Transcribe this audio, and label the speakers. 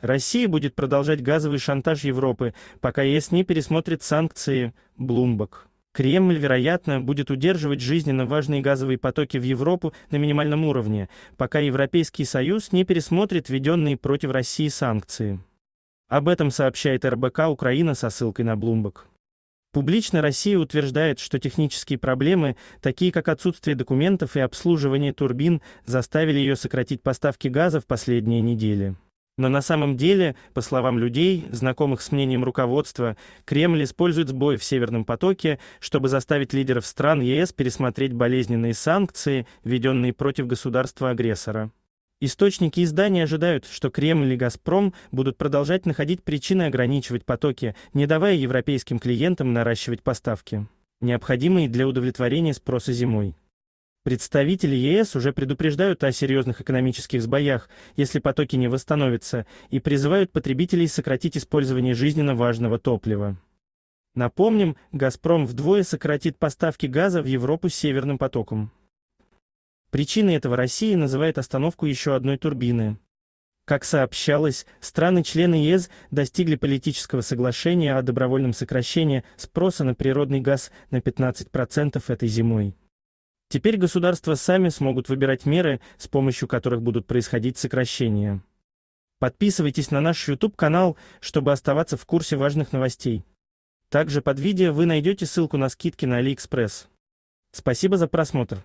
Speaker 1: Россия будет продолжать газовый шантаж Европы, пока ЕС не пересмотрит санкции. Блумбок. Кремль, вероятно, будет удерживать жизненно важные газовые потоки в Европу на минимальном уровне, пока Европейский Союз не пересмотрит введенные против России санкции. Об этом сообщает РБК Украина со ссылкой на Блумбок. Публично Россия утверждает, что технические проблемы, такие как отсутствие документов и обслуживание турбин, заставили ее сократить поставки газа в последние недели. Но на самом деле, по словам людей, знакомых с мнением руководства, Кремль использует сбой в Северном потоке, чтобы заставить лидеров стран ЕС пересмотреть болезненные санкции, введенные против государства-агрессора. Источники издания ожидают, что Кремль и «Газпром» будут продолжать находить причины ограничивать потоки, не давая европейским клиентам наращивать поставки, необходимые для удовлетворения спроса зимой. Представители ЕС уже предупреждают о серьезных экономических сбоях, если потоки не восстановятся, и призывают потребителей сократить использование жизненно важного топлива. Напомним, «Газпром» вдвое сократит поставки газа в Европу с «Северным потоком». Причиной этого Россия называет остановку еще одной турбины. Как сообщалось, страны-члены ЕС достигли политического соглашения о добровольном сокращении спроса на природный газ на 15% этой зимой. Теперь государства сами смогут выбирать меры, с помощью которых будут происходить сокращения. Подписывайтесь на наш YouTube-канал, чтобы оставаться в курсе важных новостей. Также под видео вы найдете ссылку на скидки на AliExpress. Спасибо за просмотр.